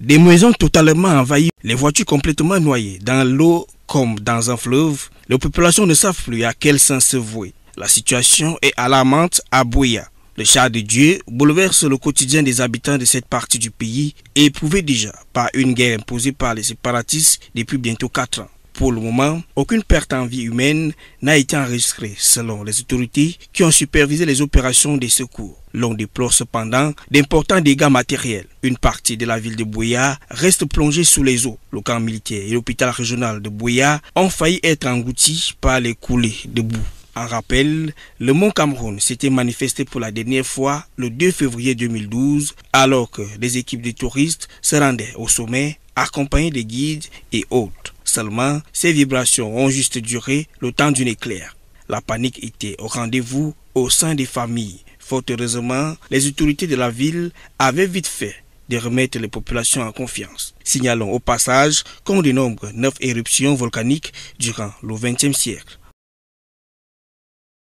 Des maisons totalement envahies, les voitures complètement noyées dans l'eau comme dans un fleuve. Les populations ne savent plus à quel sens se vouer. La situation est alarmante à Bouya. Le chat de Dieu bouleverse le quotidien des habitants de cette partie du pays, éprouvée déjà par une guerre imposée par les séparatistes depuis bientôt quatre ans. Pour le moment, aucune perte en vie humaine n'a été enregistrée selon les autorités qui ont supervisé les opérations des secours. L'on déplore cependant d'importants dégâts matériels. Une partie de la ville de Bouya reste plongée sous les eaux. Le camp militaire et l'hôpital régional de Bouya ont failli être engloutis par les coulées de boue. En rappel, le Mont Cameroun s'était manifesté pour la dernière fois le 2 février 2012 alors que des équipes de touristes se rendaient au sommet accompagnées de guides et autres. Seulement, ces vibrations ont juste duré le temps d'une éclair. La panique était au rendez-vous au sein des familles. Fort heureusement, les autorités de la ville avaient vite fait de remettre les populations en confiance. Signalons au passage qu'on dénombre neuf éruptions volcaniques durant le XXe siècle.